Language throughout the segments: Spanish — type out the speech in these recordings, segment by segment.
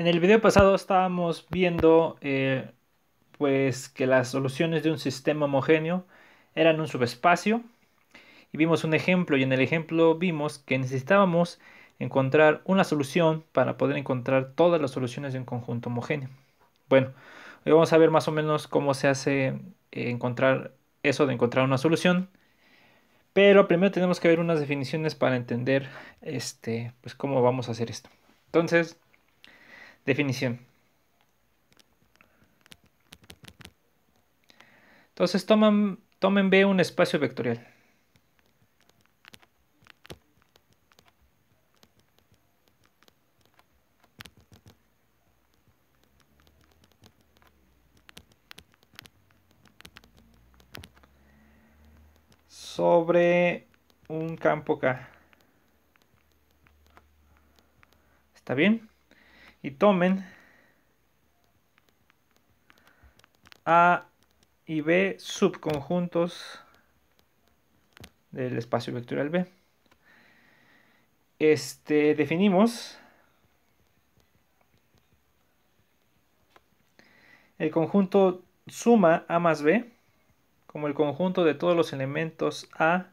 En el video pasado estábamos viendo eh, pues que las soluciones de un sistema homogéneo eran un subespacio y vimos un ejemplo y en el ejemplo vimos que necesitábamos encontrar una solución para poder encontrar todas las soluciones de un conjunto homogéneo. Bueno, hoy vamos a ver más o menos cómo se hace eh, encontrar eso de encontrar una solución. Pero primero tenemos que ver unas definiciones para entender este, pues cómo vamos a hacer esto. Entonces, definición. Entonces toman, tomen B un espacio vectorial. sobre un campo K. ¿Está bien? y tomen A y B subconjuntos del espacio vectorial B. Este, definimos el conjunto suma A más B como el conjunto de todos los elementos A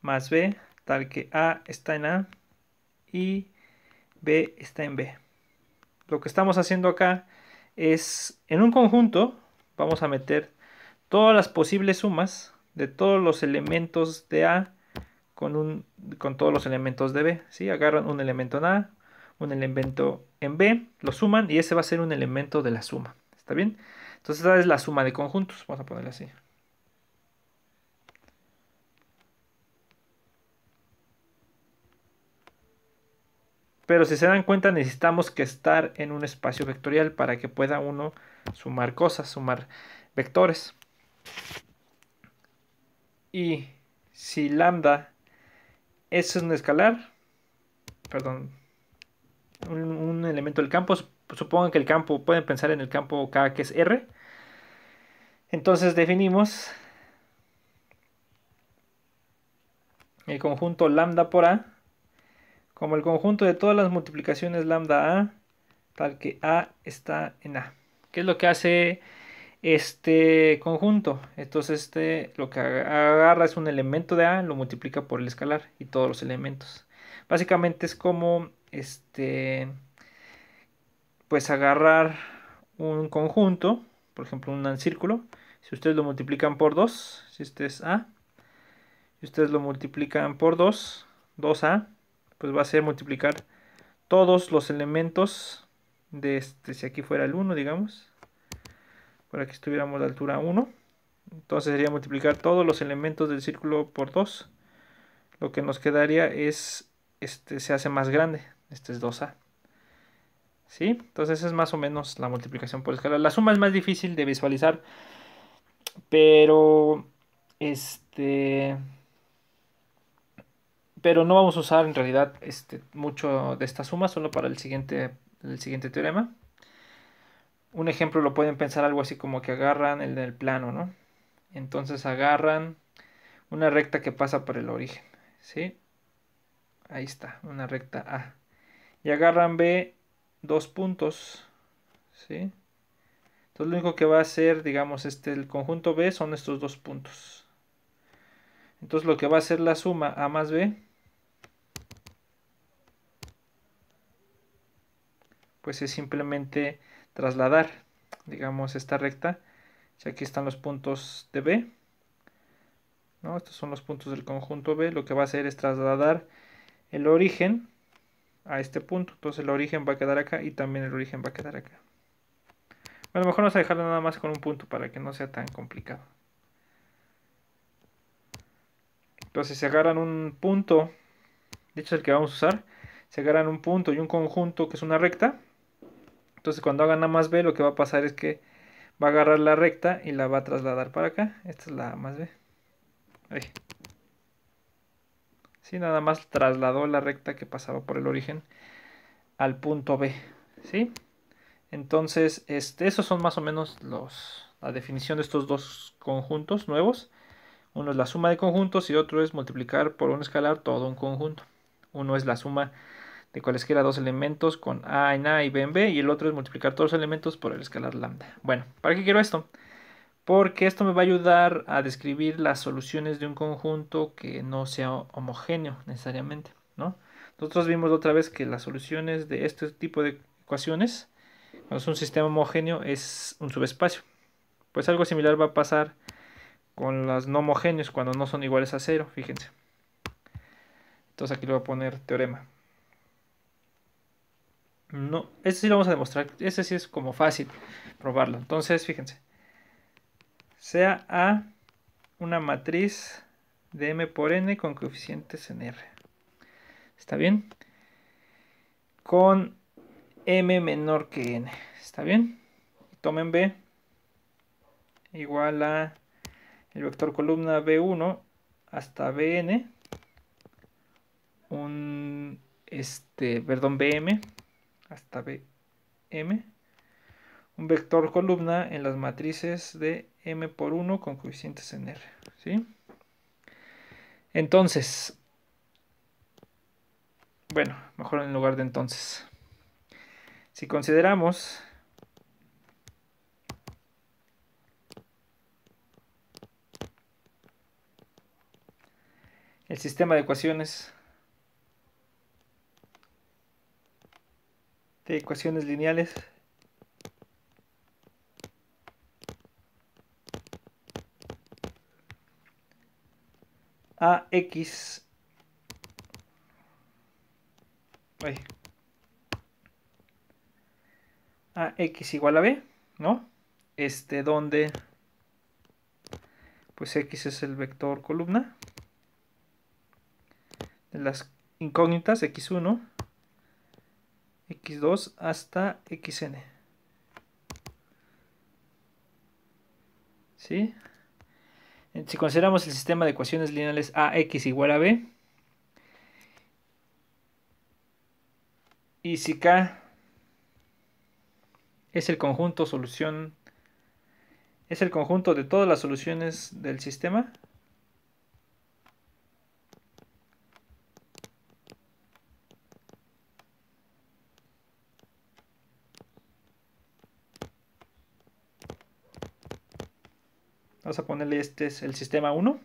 más B, tal que A está en A y B está en B lo que estamos haciendo acá es en un conjunto vamos a meter todas las posibles sumas de todos los elementos de A con, un, con todos los elementos de B. ¿sí? Agarran un elemento en A, un elemento en B, lo suman y ese va a ser un elemento de la suma. ¿Está bien? Entonces esa es la suma de conjuntos. Vamos a ponerla así. Pero si se dan cuenta, necesitamos que estar en un espacio vectorial para que pueda uno sumar cosas, sumar vectores. Y si lambda es un escalar, perdón, un, elemento del campo, supongan que el campo, pueden pensar en el campo K que es R. Entonces definimos el conjunto lambda por A como el conjunto de todas las multiplicaciones lambda A, tal que A está en A. ¿Qué es lo que hace este conjunto? Entonces este lo que agarra es un elemento de A, lo multiplica por el escalar y todos los elementos. Básicamente es como este pues agarrar un conjunto, por ejemplo, un círculo, si ustedes lo multiplican por 2, si este es A, si ustedes lo multiplican por 2, 2A, pues va a ser multiplicar todos los elementos de este, si aquí fuera el 1, digamos, Por que estuviéramos de altura 1. Entonces sería multiplicar todos los elementos del círculo por 2. Lo que nos quedaría es, este se hace más grande, este es 2A. ¿Sí? Entonces es más o menos la multiplicación por escala. La suma es más difícil de visualizar, pero este pero no vamos a usar en realidad este, mucho de esta suma, solo para el siguiente, el siguiente teorema. Un ejemplo lo pueden pensar algo así como que agarran el del plano, ¿no? Entonces agarran una recta que pasa por el origen, ¿sí? Ahí está, una recta A. Y agarran B dos puntos, ¿sí? Entonces lo único que va a hacer, digamos, este, el conjunto B son estos dos puntos. Entonces lo que va a hacer la suma A más B pues es simplemente trasladar, digamos, esta recta. Si aquí están los puntos de B, ¿no? estos son los puntos del conjunto B, lo que va a hacer es trasladar el origen a este punto. Entonces el origen va a quedar acá y también el origen va a quedar acá. Bueno, mejor vamos a dejarlo nada más con un punto para que no sea tan complicado. Entonces se agarran un punto, de hecho es el que vamos a usar, se agarran un punto y un conjunto que es una recta, entonces cuando haga nada más B lo que va a pasar es que va a agarrar la recta y la va a trasladar para acá. Esta es la A más B. Ahí. Sí, nada más trasladó la recta que pasaba por el origen al punto B. ¿Sí? Entonces, este, esos son más o menos los, la definición de estos dos conjuntos nuevos. Uno es la suma de conjuntos y otro es multiplicar por un escalar todo un conjunto. Uno es la suma de cualesquiera dos elementos con A en A y B en B, y el otro es multiplicar todos los elementos por el escalar lambda. Bueno, ¿para qué quiero esto? Porque esto me va a ayudar a describir las soluciones de un conjunto que no sea homogéneo necesariamente, ¿no? Nosotros vimos otra vez que las soluciones de este tipo de ecuaciones, cuando es un sistema homogéneo, es un subespacio. Pues algo similar va a pasar con las no homogéneas, cuando no son iguales a cero, fíjense. Entonces aquí le voy a poner teorema. No, ese sí lo vamos a demostrar. ese sí es como fácil probarlo. Entonces, fíjense. Sea A una matriz de M por N con coeficientes en R. ¿Está bien? Con M menor que N. ¿Está bien? Tomen B igual a el vector columna B1 hasta Bn. Un, este, perdón, Bm hasta Bm, un vector columna en las matrices de M por 1 con coeficientes en R. ¿sí? Entonces, bueno, mejor en lugar de entonces. Si consideramos el sistema de ecuaciones de ecuaciones lineales. a x a x igual a B, ¿no? Este, donde pues X es el vector columna de las incógnitas X1 X2 hasta XN. ¿Sí? Si consideramos el sistema de ecuaciones lineales AX igual a B, y si K es el conjunto solución, es el conjunto de todas las soluciones del sistema, Vamos a ponerle este es el sistema 1.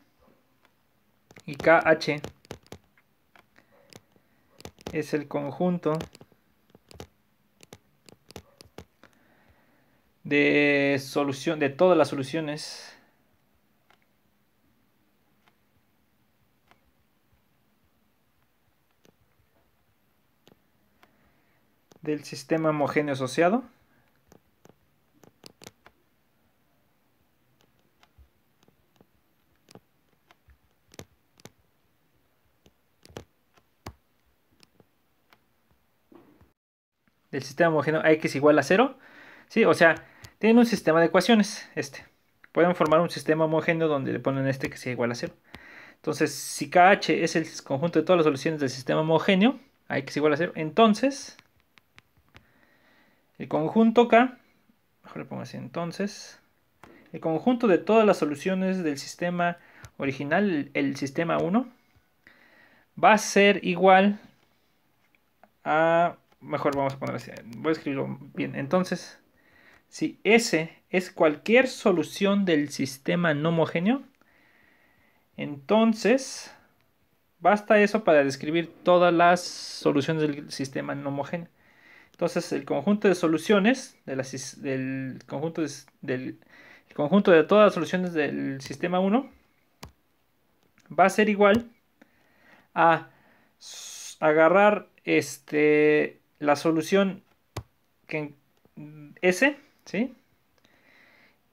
Y KH es el conjunto de solución de todas las soluciones del sistema homogéneo asociado del sistema homogéneo a x igual a 0. ¿sí? O sea, tienen un sistema de ecuaciones, este. Pueden formar un sistema homogéneo donde le ponen este que sea igual a 0. Entonces, si KH es el conjunto de todas las soluciones del sistema homogéneo, a x igual a 0, entonces el conjunto K, mejor le pongo así, entonces, el conjunto de todas las soluciones del sistema original, el sistema 1, va a ser igual a mejor vamos a poner así, voy a escribirlo bien. Entonces, si S es cualquier solución del sistema no homogéneo, entonces basta eso para describir todas las soluciones del sistema no homogéneo. Entonces, el conjunto de soluciones de del conjunto del conjunto de todas las soluciones del sistema 1 va a ser igual a agarrar este la solución que, S, ¿sí?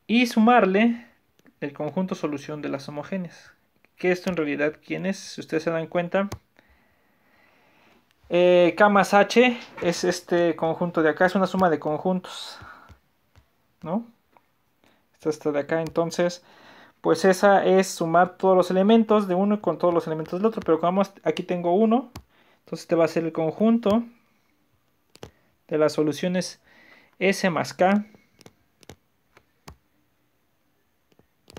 Y sumarle el conjunto solución de las homogéneas. Que esto en realidad, ¿quién es? Si ustedes se dan cuenta, K eh, más H es este conjunto de acá, es una suma de conjuntos, ¿no? Esta está de acá, entonces, pues esa es sumar todos los elementos de uno con todos los elementos del otro, pero como aquí tengo uno, entonces te este va a ser el conjunto de las soluciones S más K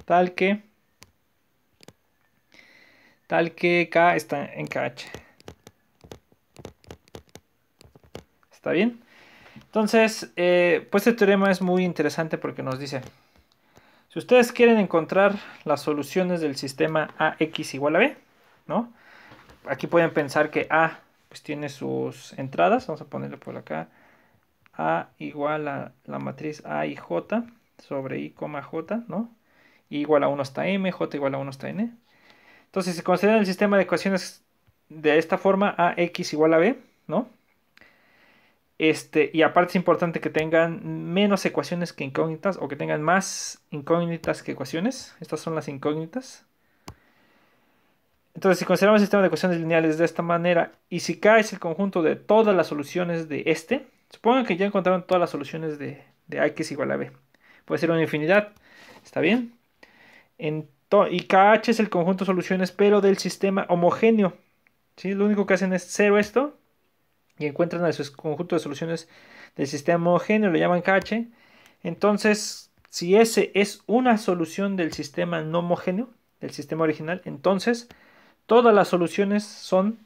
tal que tal que K está en KH. ¿Está bien? Entonces, eh, pues este teorema es muy interesante porque nos dice, si ustedes quieren encontrar las soluciones del sistema AX igual a B, ¿no? Aquí pueden pensar que A pues tiene sus entradas, vamos a ponerle por acá, a igual a la matriz A y J sobre I, J, ¿no? igual a 1 hasta M, J igual a 1 hasta N. Entonces si considera el sistema de ecuaciones de esta forma AX igual a B, ¿no? Este, y aparte es importante que tengan menos ecuaciones que incógnitas o que tengan más incógnitas que ecuaciones. Estas son las incógnitas. Entonces, si consideramos el sistema de ecuaciones lineales de esta manera y si K es el conjunto de todas las soluciones de este, Supongan que ya encontraron todas las soluciones de, de igual a B. Puede ser una infinidad. ¿Está bien? y KH es el conjunto de soluciones, pero del sistema homogéneo. ¿sí? Lo único que hacen es cero esto. Y encuentran el su conjunto de soluciones del sistema homogéneo. Lo llaman KH. Entonces, si S es una solución del sistema no homogéneo, del sistema original, entonces todas las soluciones son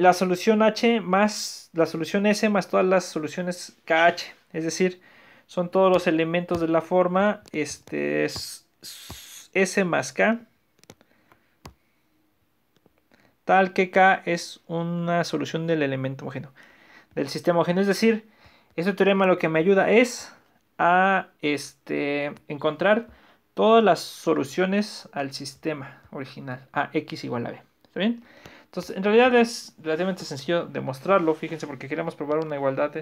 la solución H más la solución S más todas las soluciones KH. Es decir, son todos los elementos de la forma. Este S más K. Tal que K es una solución del elemento homogéneo. Del sistema homogéneo. Es decir, este teorema lo que me ayuda es a este, encontrar todas las soluciones al sistema original. A X igual a B. ¿Está bien? Entonces, en realidad es relativamente sencillo demostrarlo, fíjense, porque queremos probar una igualdad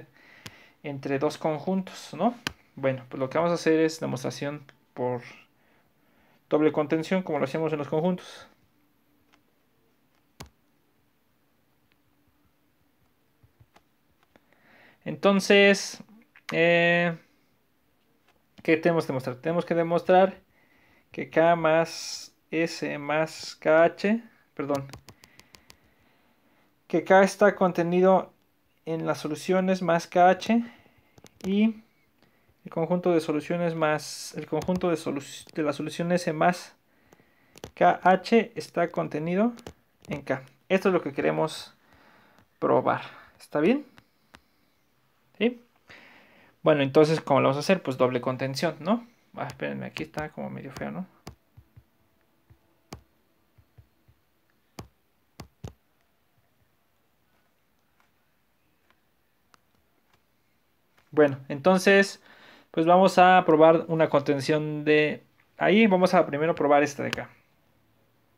entre dos conjuntos, ¿no? Bueno, pues lo que vamos a hacer es demostración por doble contención, como lo hacíamos en los conjuntos. Entonces, eh, ¿qué tenemos que demostrar? Tenemos que demostrar que K más S más KH, perdón, que K está contenido en las soluciones más KH y el conjunto de soluciones más el conjunto de, solu de las soluciones más KH está contenido en K. Esto es lo que queremos probar. ¿Está bien? ¿Sí? Bueno, entonces, ¿cómo lo vamos a hacer? Pues doble contención, ¿no? Ah, espérenme, aquí está como medio feo, ¿no? Bueno, entonces, pues vamos a probar una contención de ahí. Vamos a primero probar esta de acá.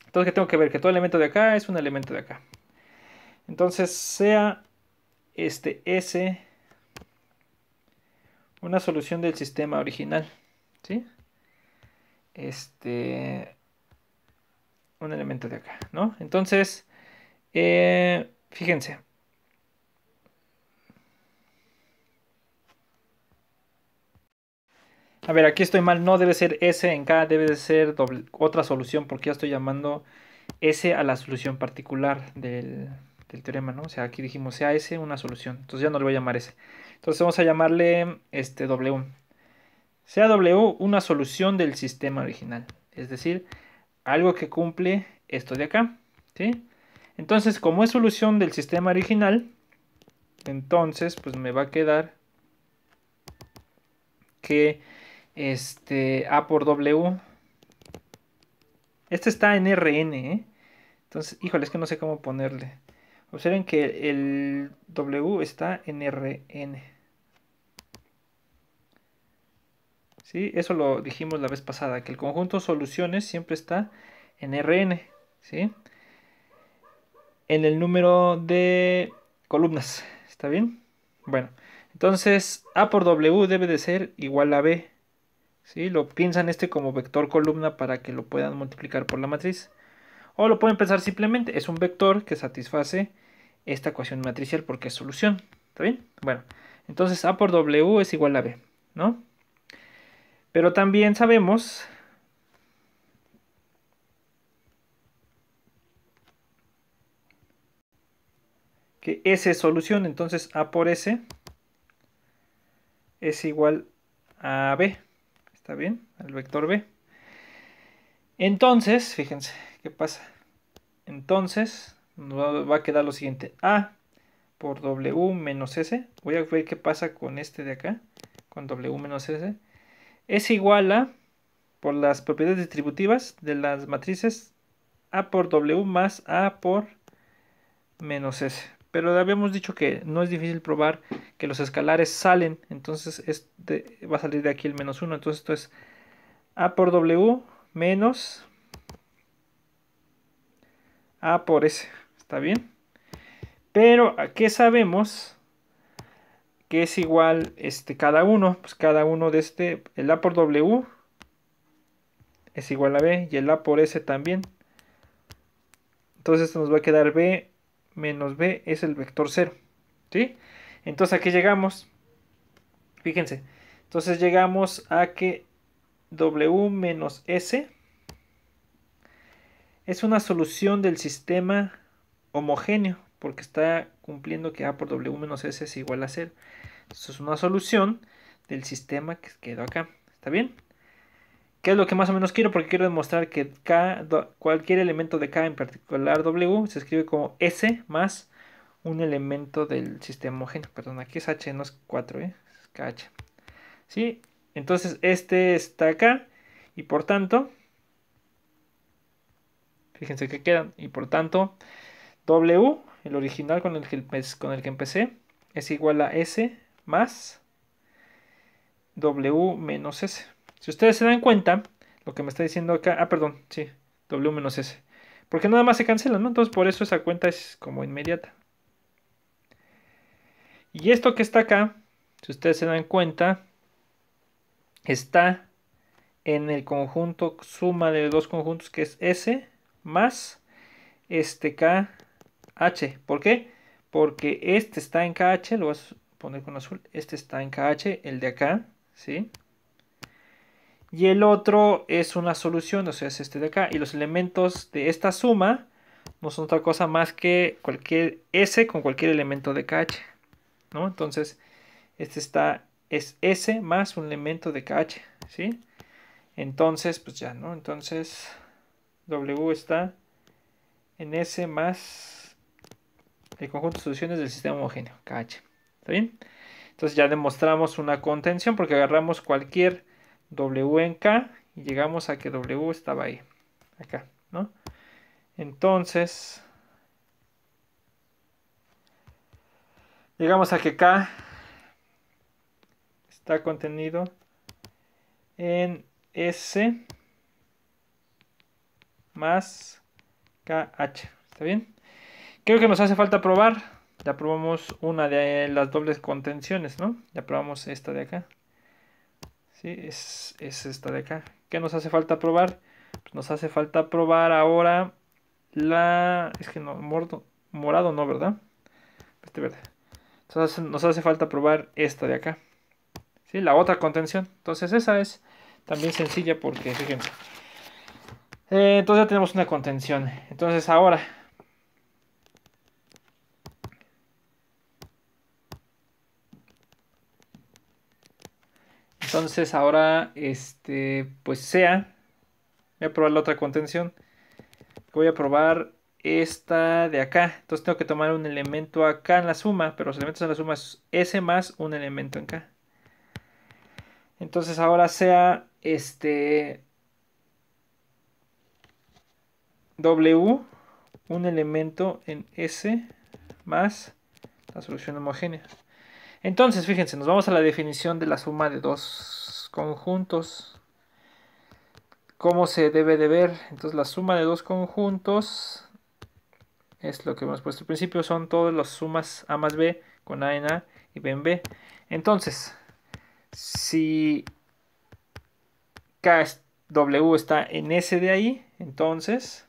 Entonces, que tengo que ver? Que todo elemento de acá es un elemento de acá. Entonces, sea este S una solución del sistema original. ¿Sí? Este. Un elemento de acá, ¿no? Entonces, eh, fíjense, A ver, aquí estoy mal. No debe ser S en K, debe ser otra solución porque ya estoy llamando S a la solución particular del, teorema, ¿no? O sea, aquí dijimos sea S una solución. Entonces ya no le voy a llamar S. Entonces vamos a llamarle este W. Sea W una solución del sistema original. Es decir, algo que cumple esto de acá. ¿sí? Entonces, como es solución del sistema original, entonces pues me va a quedar que este, A por W. Este está en RN, ¿eh? Entonces, híjole, es que no sé cómo ponerle. Observen que el W está en RN. ¿Sí? Eso lo dijimos la vez pasada, que el conjunto soluciones siempre está en RN. ¿sí? En el número de columnas. ¿Está bien? Bueno, entonces A por W debe de ser igual a B. ¿sí? Lo piensan este como vector columna para que lo puedan multiplicar por la matriz. O lo pueden pensar simplemente, es un vector que satisface esta ecuación matricial porque es solución. ¿Está bien? Bueno, entonces A por W es igual a B, ¿no? Pero también sabemos que S es solución, entonces A por S es igual a B. ¿Está bien? Al vector B. Entonces, fíjense, ¿qué pasa? Entonces, nos va a quedar lo siguiente. A por W menos S. Voy a ver qué pasa con este de acá. Con W menos S. Es igual a, por las propiedades distributivas de las matrices, A por W más A por menos S. Pero habíamos dicho que no es difícil probar que los escalares salen. Entonces este va a salir de aquí el menos 1. Entonces esto es A por W menos A por S. ¿Está bien? Pero ¿qué sabemos? Que es igual este, cada uno. Pues cada uno de este, el A por W es igual a B y el A por S también. Entonces esto nos va a quedar B menos b es el vector 0. ¿Sí? Entonces aquí llegamos. Fíjense. Entonces llegamos a que w menos s es una solución del sistema homogéneo. Porque está cumpliendo que a por w menos s es igual a 0. Eso es una solución del sistema que quedó acá. ¿Está bien? ¿Qué es lo que más o menos quiero? Porque quiero demostrar que cualquier elemento de K, en particular W, se escribe como S más un elemento del sistema homogéneo. Perdón, aquí es H, no es 4, ¿eh? es KH. ¿Sí? Entonces este está acá y por tanto, fíjense que quedan, y por tanto W, el original con el con el que empecé, es igual a S más W menos S. Si ustedes se dan cuenta, lo que me está diciendo acá, ah, perdón, sí, W menos S. Porque nada más se cancela, ¿no? Entonces por eso esa cuenta es como inmediata. Y esto que está acá, si ustedes se dan cuenta, está en el conjunto suma de dos conjuntos que es S más este KH. ¿Por qué? Porque este está en KH, lo voy a poner con azul, este está en KH, el de acá, ¿sí? y el otro es una solución, o sea, es este de acá. Y los elementos de esta suma no son otra cosa más que cualquier S con cualquier elemento de KH. ¿no? Entonces, este está, es S más un elemento de KH. ¿sí? Entonces, pues ya, ¿no? Entonces, W está en S más el conjunto de soluciones del sistema homogéneo, KH. ¿Está bien? Entonces ya demostramos una contención porque agarramos cualquier W en K y llegamos a que W estaba ahí, acá, ¿no? Entonces, llegamos a que K está contenido en S más KH, ¿está bien? Creo que nos hace falta probar, ya probamos una de las dobles contenciones, ¿no? Ya probamos esta de acá. Es, esta de acá. ¿Qué nos hace falta probar? Pues nos hace falta probar ahora la... Es que no, morado no, ¿verdad? Este verde. Entonces nos hace falta probar esta de acá. ¿Sí? La otra contención. Entonces esa es también sencilla porque, fíjense. Eh, entonces ya tenemos una contención. Entonces ahora Entonces ahora, este, pues sea. Voy a probar la otra contención. Voy a probar esta de acá. Entonces tengo que tomar un elemento acá en la suma, pero los elementos en la suma es S más un elemento en K. Entonces ahora sea este W, un elemento en S más la solución homogénea. Entonces, fíjense, nos vamos a la definición de la suma de dos conjuntos. ¿Cómo se debe de ver? Entonces, la suma de dos conjuntos es lo que hemos puesto al principio, son todas las sumas A más B con A en A y B en B. Entonces, si W está en S de ahí, entonces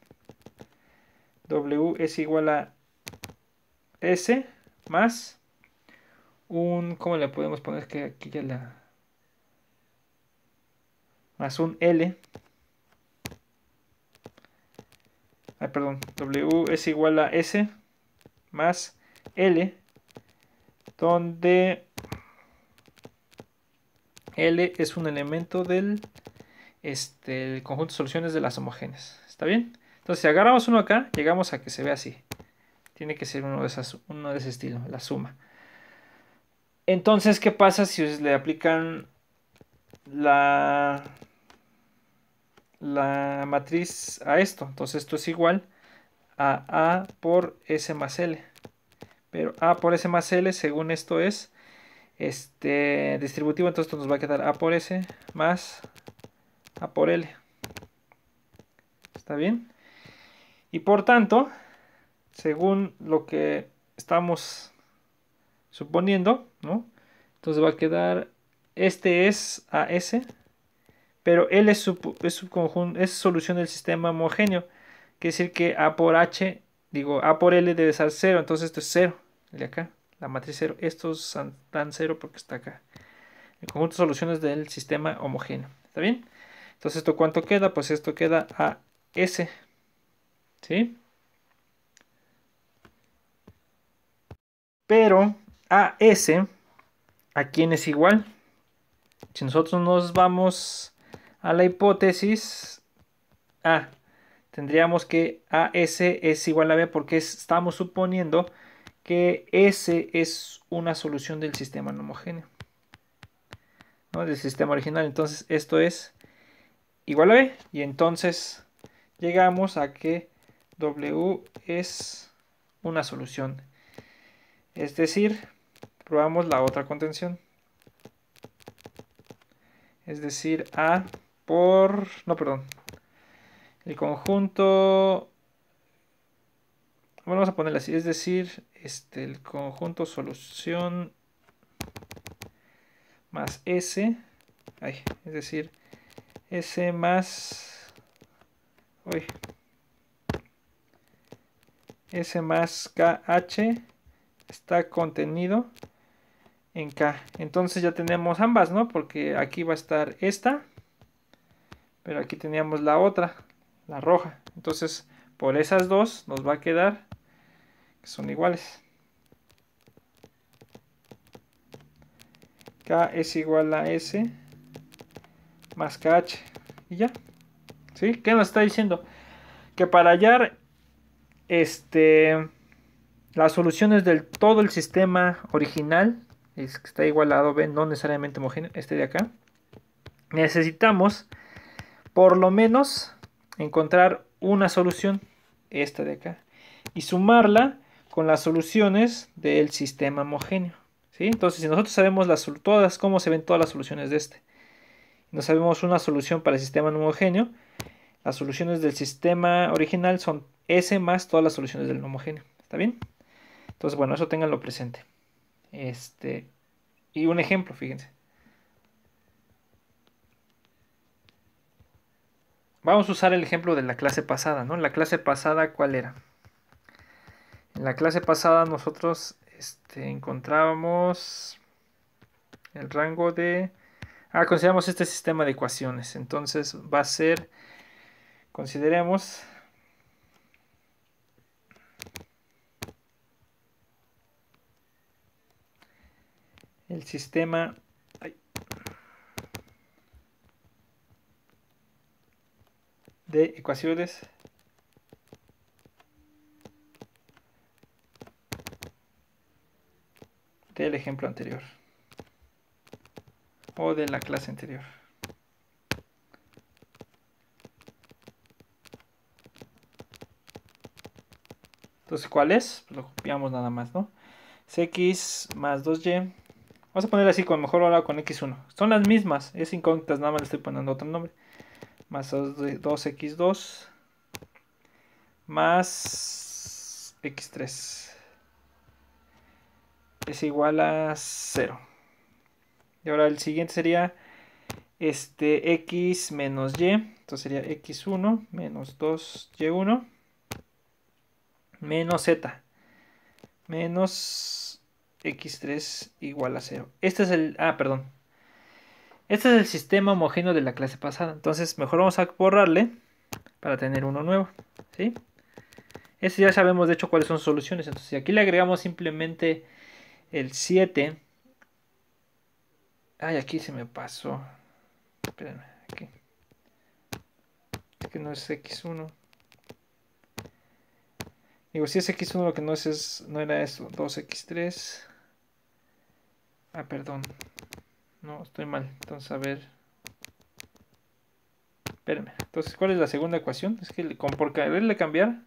W es igual a S más un, ¿cómo le podemos poner? Que aquí ya la... Más un L. Ay, perdón. W es igual a S más L. Donde L es un elemento del este, el conjunto de soluciones de las homogéneas. ¿Está bien? Entonces, si agarramos uno acá, llegamos a que se vea así. Tiene que ser uno de, esas, uno de ese estilo, la suma. Entonces, ¿qué pasa si le aplican la, la matriz a esto? Entonces esto es igual a A por S más L. Pero A por S más L, según esto es este distributivo, entonces esto nos va a quedar A por S más A por L. ¿Está bien? Y por tanto, según lo que estamos suponiendo, ¿no? Entonces va a quedar, este es AS, pero L es, es solución del sistema homogéneo. Quiere decir que A por H, digo, A por L debe ser 0, entonces esto es 0, de acá, la matriz 0. Estos están 0 porque está acá. El conjunto de soluciones del sistema homogéneo. ¿Está bien? Entonces, ¿esto cuánto queda? Pues esto queda AS. ¿Sí? Pero S, ¿a quién es igual? Si nosotros nos vamos a la hipótesis A, ah, tendríamos que AS es igual a B porque estamos suponiendo que S es una solución del sistema no homogéneo. ¿no? Del sistema original. Entonces esto es igual a B. Y entonces llegamos a que W es una solución. Es decir, Probamos la otra contención. Es decir, A por... No, perdón. El conjunto... vamos a ponerlo así. Es decir, este, el conjunto solución más S. es decir, S más... Uy, S más KH está contenido en K. Entonces ya tenemos ambas, ¿no? Porque aquí va a estar esta, pero aquí teníamos la otra, la roja. Entonces por esas dos nos va a quedar que son iguales. K es igual a S más KH. Y ya. ¿Sí? ¿Qué nos está diciendo? Que para hallar este, las soluciones del todo el sistema original está igualado, a no necesariamente homogéneo, este de acá. Necesitamos por lo menos encontrar una solución, esta de acá, y sumarla con las soluciones del sistema homogéneo. ¿sí? Entonces, si nosotros sabemos las, todas, cómo se ven todas las soluciones de este, no sabemos una solución para el sistema homogéneo, las soluciones del sistema original son S más todas las soluciones del homogéneo. ¿Está bien? Entonces, bueno, eso tenganlo presente. Este, y un ejemplo, fíjense. Vamos a usar el ejemplo de la clase pasada, ¿no? La clase pasada, ¿cuál era? En la clase pasada nosotros este, encontrábamos el rango de... Ah, consideramos este sistema de ecuaciones. Entonces va a ser, consideremos el sistema de ecuaciones del ejemplo anterior o de la clase anterior. Entonces, ¿cuál es? Pues lo copiamos nada más, ¿no? x más 2y Vamos a poner así, con mejor ahora con X1. Son las mismas, es incógnitas, nada más le estoy poniendo otro nombre. Más 2X2 más X3 es igual a 0. Y ahora el siguiente sería este X menos Y. Entonces sería X1 menos 2Y1 menos Z menos x3 igual a 0. Este es el... Ah, perdón. Este es el sistema homogéneo de la clase pasada. Entonces mejor vamos a borrarle para tener uno nuevo. Este ya sabemos de hecho cuáles son soluciones. Entonces si aquí le agregamos simplemente el 7. Ay, aquí se me pasó. Espérenme, aquí. Es que no es x1. Digo, si es x1 lo que no es, es no era eso, 2x3. Ah, perdón. No, estoy mal. Entonces, a ver. Espérame. Entonces, ¿cuál es la segunda ecuación? Es que con, por quererle cambiar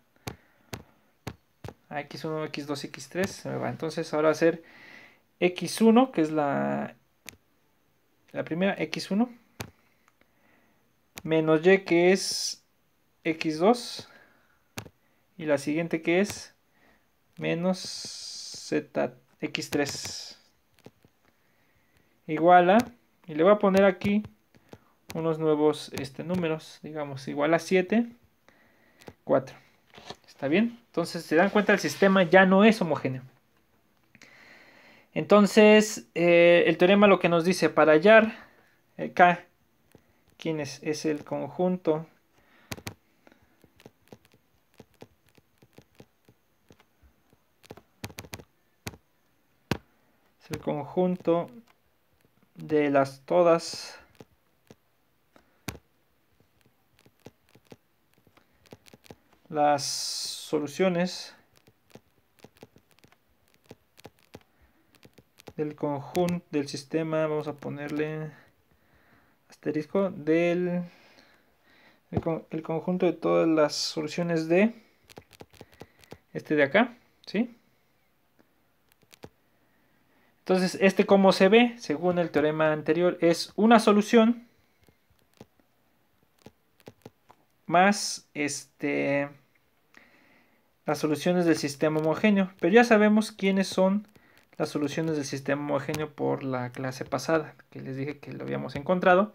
a x1, x2, x3, Entonces, ahora va a ser x1, que es la, la primera, x1, menos y, que es x2, y la siguiente que es menos z, x3 igual a, y le voy a poner aquí unos nuevos este, números, digamos, igual a 7, 4. ¿Está bien? Entonces, se dan cuenta, el sistema ya no es homogéneo. Entonces, eh, el teorema lo que nos dice para hallar el eh, K, ¿quién es? Es el conjunto es el conjunto de las todas las soluciones del conjunto del sistema vamos a ponerle asterisco del conjunto de todas las soluciones de este de acá sí entonces, este como se ve, según el teorema anterior, es una solución más este, las soluciones del sistema homogéneo. Pero ya sabemos quiénes son las soluciones del sistema homogéneo por la clase pasada, que les dije que lo habíamos encontrado.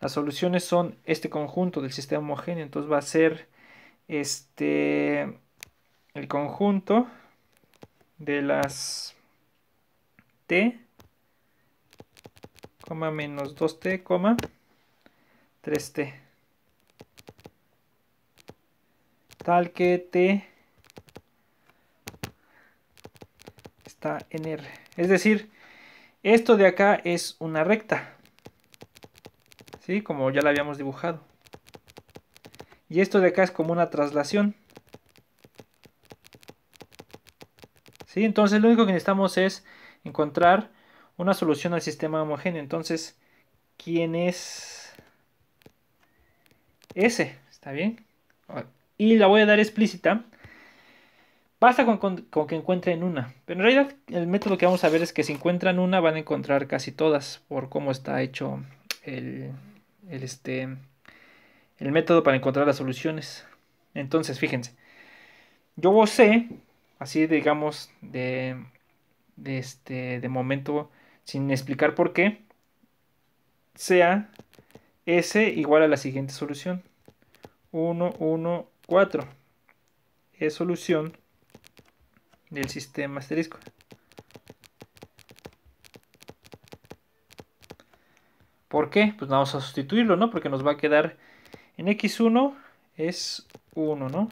Las soluciones son este conjunto del sistema homogéneo, entonces va a ser este el conjunto de las t, menos 2t, 3t. Tal que t está en R. Es decir, esto de acá es una recta. ¿Sí? Como ya la habíamos dibujado. Y esto de acá es como una traslación. ¿Sí? Entonces lo único que necesitamos es encontrar una solución al sistema homogéneo. Entonces, ¿quién es ese? ¿Está bien? Y la voy a dar explícita. Basta con, que encuentren una. Pero en realidad el método que vamos a ver es que si encuentran una van a encontrar casi todas por cómo está hecho el, el, este, el método para encontrar las soluciones. Entonces, fíjense. Yo sé, así digamos, de de, este, de momento, sin explicar por qué, sea S igual a la siguiente solución. 1, 1, 4. Es solución del sistema asterisco. ¿Por qué? Pues vamos a sustituirlo, ¿no? Porque nos va a quedar en x1 es 1, ¿no?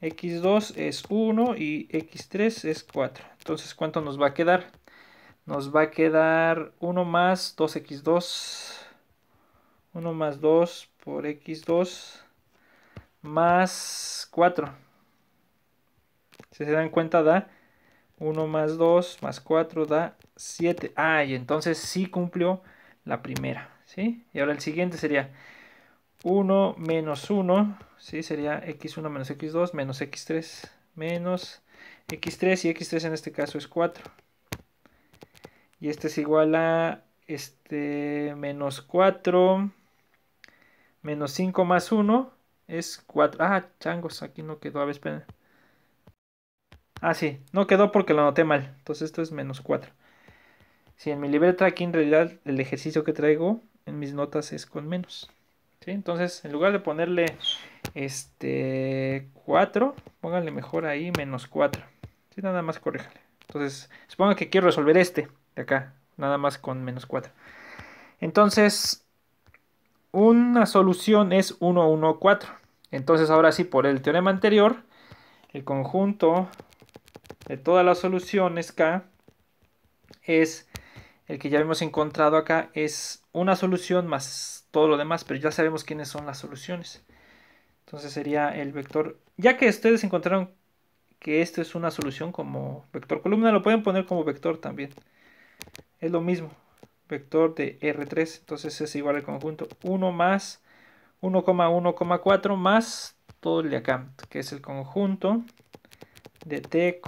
x2 es 1 y x3 es 4. Entonces, ¿cuánto nos va a quedar? Nos va a quedar 1 más 2x2. 1 más 2 por x2 más 4. Si se dan cuenta da 1 más 2 más 4 da 7. Ah, y entonces sí cumplió la primera. ¿sí? Y ahora el siguiente sería 1 menos 1. ¿sí? Sería x1 menos x2 menos x3 menos x3 y x3 en este caso es 4. Y este es igual a este menos 4 menos 5 más 1 es 4. Ah, changos, aquí no quedó. A ver, Ah, sí, no quedó porque lo anoté mal. Entonces esto es menos 4. Si en mi libreta aquí en realidad el ejercicio que traigo en mis notas es con menos. Entonces en lugar de ponerle este 4, pónganle mejor ahí menos 4 nada más corríjale. Entonces, supongo que quiero resolver este de acá, nada más con menos 4. Entonces, una solución es 1, 1, 4. Entonces, ahora sí, por el teorema anterior, el conjunto de todas las soluciones K es el que ya hemos encontrado acá, es una solución más todo lo demás, pero ya sabemos quiénes son las soluciones. Entonces sería el vector, ya que ustedes encontraron que esto es una solución como vector columna, lo pueden poner como vector también. Es lo mismo, vector de R3, entonces es igual al conjunto 1 más 1,1,4 más todo el de acá, que es el conjunto de t,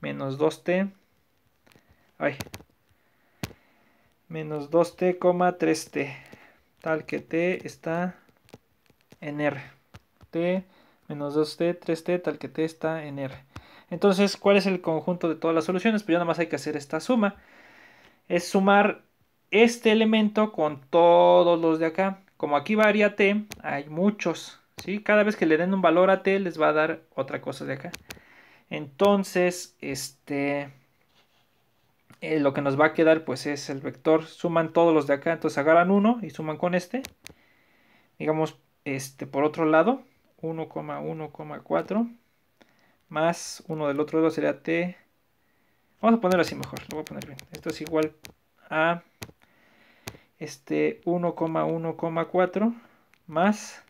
menos 2t, ay, menos 2t, 3t, tal que t está en R. t menos 2t, 3t, tal que t está en r. Entonces, ¿cuál es el conjunto de todas las soluciones? Pues ya nada más hay que hacer esta suma. Es sumar este elemento con todos los de acá. Como aquí varía t, hay muchos. ¿sí? Cada vez que le den un valor a t, les va a dar otra cosa de acá. Entonces, este... Eh, lo que nos va a quedar pues es el vector, suman todos los de acá, entonces agarran uno y suman con este, digamos, este por otro lado, 1,1,4 más uno del otro lado sería t. Vamos a ponerlo así mejor, lo voy a poner bien. Esto es igual a este 1,1,4 más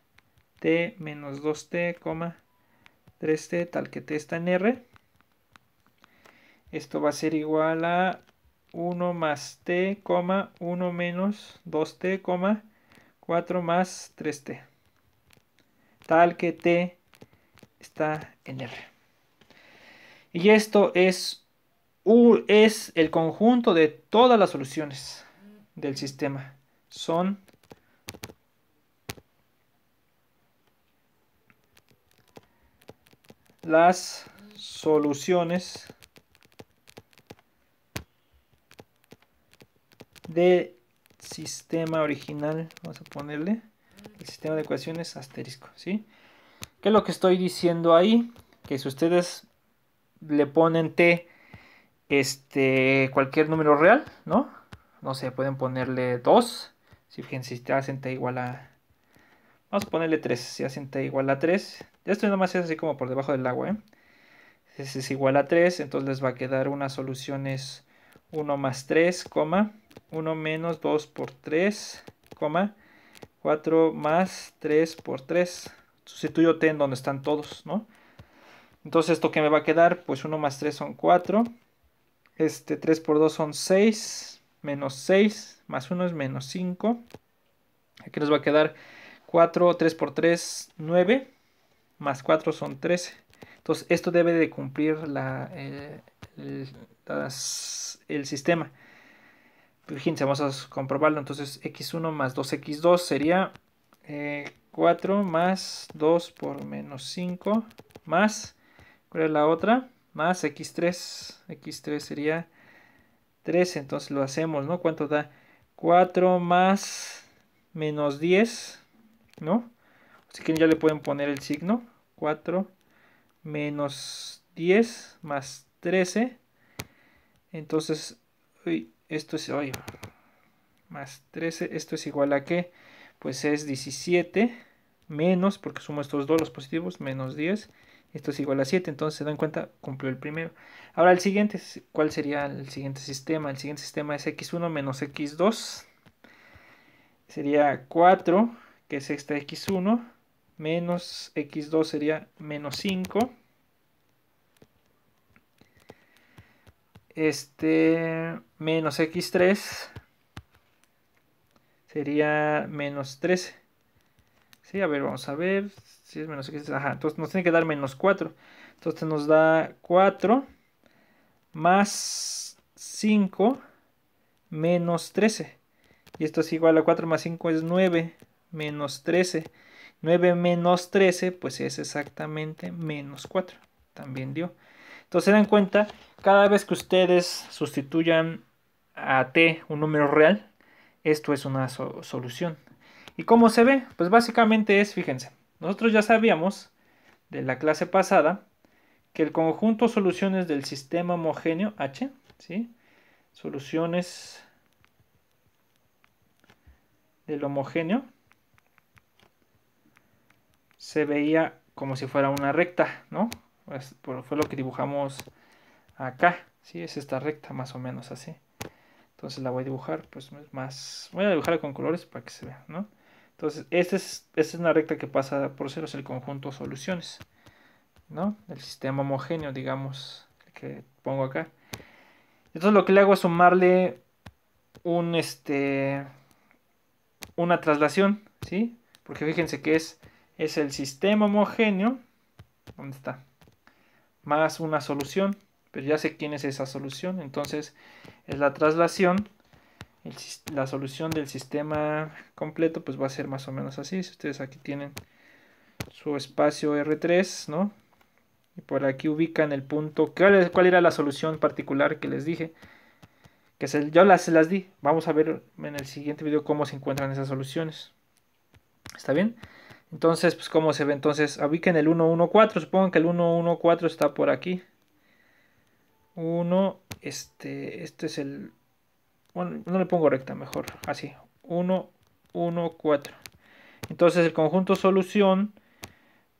t menos 2t, 3t, tal que t está en r. Esto va a ser igual a 1 más t, 1 menos 2t, 4 más 3t tal que t está en R. Y esto es, es el conjunto de todas las soluciones del sistema. Son las soluciones del sistema original, vamos a ponerle, el sistema de ecuaciones asterisco, ¿sí? ¿Qué es lo que estoy diciendo ahí? Que si ustedes le ponen t este cualquier número real, ¿no? No sé, pueden ponerle 2, si fíjense, si hacen t igual a Vamos a ponerle 3, si hacen t igual a 3. Esto nomás es así como por debajo del agua, ¿eh? Si es igual a 3, entonces les va a quedar una solución es 1 más 3, 1 menos 2 por 3, 4 más 3 por 3. Sustituyo t en donde están todos, ¿no? Entonces, ¿esto que me va a quedar? Pues 1 más 3 son 4. Este 3 por 2 son 6. Menos 6 más 1 es menos 5. Aquí nos va a quedar 4, 3 por 3, 9. Más 4 son 13. Entonces, esto debe de cumplir la, eh, el sistema fíjense, vamos a comprobarlo. Entonces, x1 más 2x2 sería 4 eh, más 2 por menos 5 más, ¿cuál es la otra? Más x3, x3 sería 3, entonces lo hacemos, ¿no? ¿Cuánto da? 4 más menos 10, ¿no? Así que ya le pueden poner el signo, 4 menos 10 más 13, entonces, uy, esto es más 13, esto es igual a que pues es 17 menos, porque sumo estos dos los positivos, menos 10, esto es igual a 7, entonces se dan cuenta, cumplió el primero. Ahora el siguiente, ¿cuál sería el siguiente sistema? El siguiente sistema es x1 menos x2, sería 4, que es esta x1, menos x2 sería menos 5, este menos x3 sería menos 13. Sí, a ver, vamos a ver si es menos x3. Ajá, entonces nos tiene que dar menos 4. Entonces nos da 4 más 5 menos 13. Y esto es igual a 4 más 5 es 9 menos 13. 9 menos 13 pues es exactamente menos 4. También dio. Entonces se dan cuenta, cada vez que ustedes sustituyan a t un número real, esto es una solución. ¿Y cómo se ve? Pues básicamente es, fíjense, nosotros ya sabíamos de la clase pasada que el conjunto soluciones del sistema homogéneo H, ¿sí? Soluciones del homogéneo se veía como si fuera una recta, ¿no? fue lo que dibujamos acá, ¿sí? Es esta recta más o menos así. Entonces la voy a dibujar, pues más, voy a dibujarla con colores para que se vea, ¿no? Entonces, este esta es, una recta que pasa por cero, es el conjunto soluciones, ¿no? El sistema homogéneo, digamos, que pongo acá. Entonces lo que le hago es sumarle un, este, una traslación, ¿sí? Porque fíjense que es, es el sistema homogéneo, ¿dónde está? más una solución, pero ya sé quién es esa solución, entonces es la traslación, la solución del sistema completo pues va a ser más o menos así, si ustedes aquí tienen su espacio R3, ¿no? Y por aquí ubican el punto, ¿cuál, era la solución particular que les dije? Que se, yo las, las di, vamos a ver en el siguiente video cómo se encuentran esas soluciones. ¿Está bien? Entonces, pues cómo se ve. Entonces, ubiquen el 114. Supongan que el 114 está por aquí. 1, este, este es el... Bueno, no le pongo recta, mejor. Así. 1, 1, 4. Entonces el conjunto solución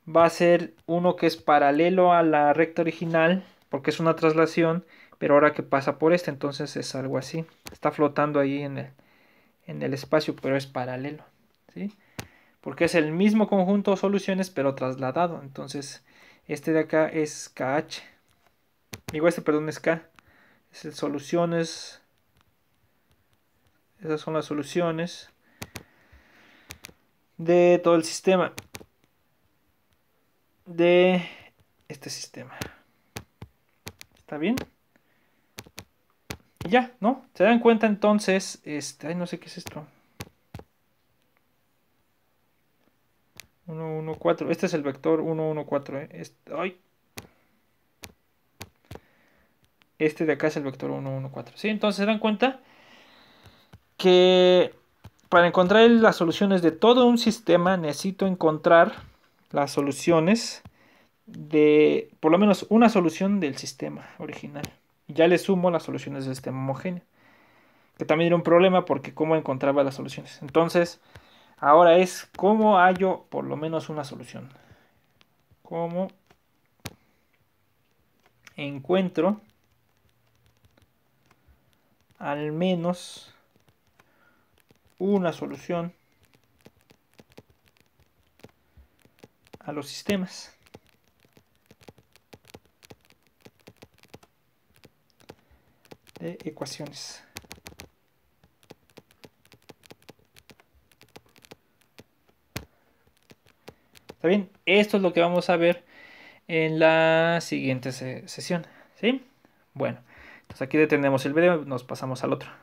va a ser uno que es paralelo a la recta original, porque es una traslación, pero ahora que pasa por este, entonces es algo así. Está flotando ahí en el, en el espacio, pero es paralelo. ¿sí? porque es el mismo conjunto de soluciones pero trasladado. Entonces, este de acá es KH. Digo, este, perdón, es K. Es el soluciones. Esas son las soluciones de todo el sistema. De este sistema. ¿Está bien? ya, ¿no? ¿Se dan cuenta entonces? Este, ay, no sé qué es esto. 4. Este es el vector 114. ¿eh? Este, este de acá es el vector 114. ¿sí? Entonces se dan cuenta que para encontrar las soluciones de todo un sistema necesito encontrar las soluciones de por lo menos una solución del sistema original. Ya le sumo las soluciones del sistema homogéneo. Que también era un problema porque cómo encontraba las soluciones. Entonces, Ahora es cómo hallo por lo menos una solución. Cómo encuentro al menos una solución a los sistemas. de ecuaciones. ¿Está bien? Esto es lo que vamos a ver en la siguiente sesión. ¿Sí? Bueno, entonces aquí detenemos el video, nos pasamos al otro.